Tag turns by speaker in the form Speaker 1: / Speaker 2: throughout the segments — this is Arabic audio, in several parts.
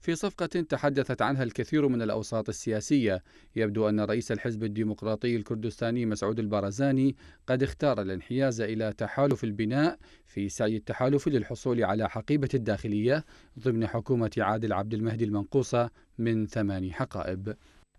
Speaker 1: في صفقة تحدثت عنها الكثير من الأوساط السياسية يبدو أن رئيس الحزب الديمقراطي الكردستاني مسعود البرزاني قد اختار الانحياز إلى تحالف البناء في سعي التحالف للحصول على حقيبة الداخلية ضمن حكومة عادل عبد المهدي المنقوصة من ثماني حقائب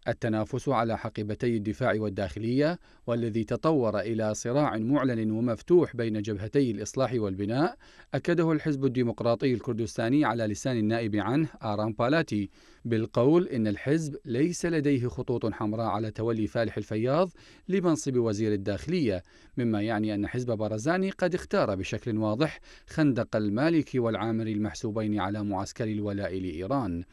Speaker 1: التنافس على حقيبتي الدفاع والداخلية والذي تطور إلى صراع معلن ومفتوح بين جبهتي الإصلاح والبناء أكده الحزب الديمقراطي الكردستاني على لسان النائب عنه آرام بالاتي بالقول إن الحزب ليس لديه خطوط حمراء على تولي فالح الفياض لمنصب وزير الداخلية مما يعني أن حزب برزاني قد اختار بشكل واضح خندق المالكي والعامري المحسوبين على معسكر الولاء لإيران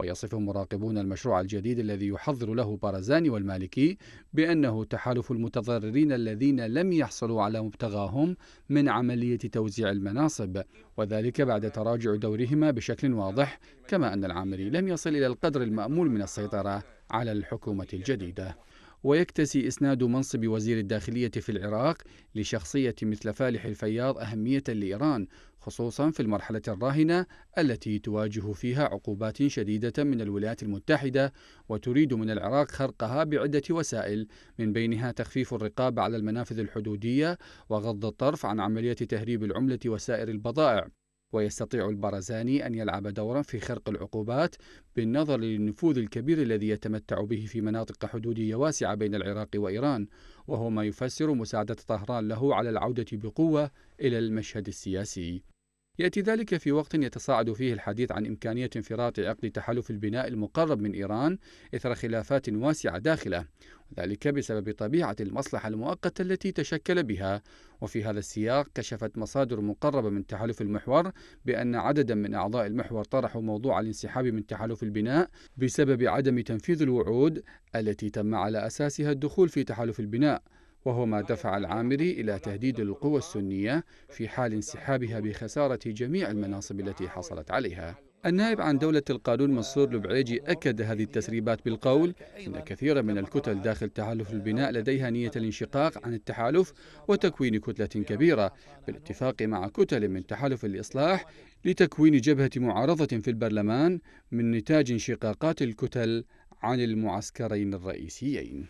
Speaker 1: ويصف مراقبون المشروع الجديد الذي يحضر له بارزاني والمالكي بأنه تحالف المتضررين الذين لم يحصلوا على مبتغاهم من عملية توزيع المناصب وذلك بعد تراجع دورهما بشكل واضح كما أن العامري لم يصل إلى القدر المأمول من السيطرة على الحكومة الجديدة ويكتسي إسناد منصب وزير الداخلية في العراق لشخصية مثل فالح الفياض أهمية لإيران خصوصا في المرحلة الراهنة التي تواجه فيها عقوبات شديدة من الولايات المتحدة وتريد من العراق خرقها بعدة وسائل من بينها تخفيف الرقابة على المنافذ الحدودية وغض الطرف عن عملية تهريب العملة وسائر البضائع ويستطيع البرزاني أن يلعب دورا في خرق العقوبات بالنظر للنفوذ الكبير الذي يتمتع به في مناطق حدودية واسعة بين العراق وإيران وهو ما يفسر مساعدة طهران له على العودة بقوة إلى المشهد السياسي يأتي ذلك في وقت يتصاعد فيه الحديث عن إمكانية انفراط عقد تحالف البناء المقرب من إيران إثر خلافات واسعة داخله وذلك بسبب طبيعة المصلحة المؤقتة التي تشكل بها وفي هذا السياق كشفت مصادر مقربة من تحالف المحور بأن عددا من أعضاء المحور طرحوا موضوع الانسحاب من تحالف البناء بسبب عدم تنفيذ الوعود التي تم على أساسها الدخول في تحالف البناء وهو ما دفع العامري إلى تهديد القوى السنية في حال انسحابها بخسارة جميع المناصب التي حصلت عليها النائب عن دولة القانون منصور لبعيجي أكد هذه التسريبات بالقول إن كثيرا من الكتل داخل تحالف البناء لديها نية الانشقاق عن التحالف وتكوين كتلة كبيرة بالاتفاق مع كتل من تحالف الإصلاح لتكوين جبهة معارضة في البرلمان من نتاج انشقاقات الكتل عن المعسكرين الرئيسيين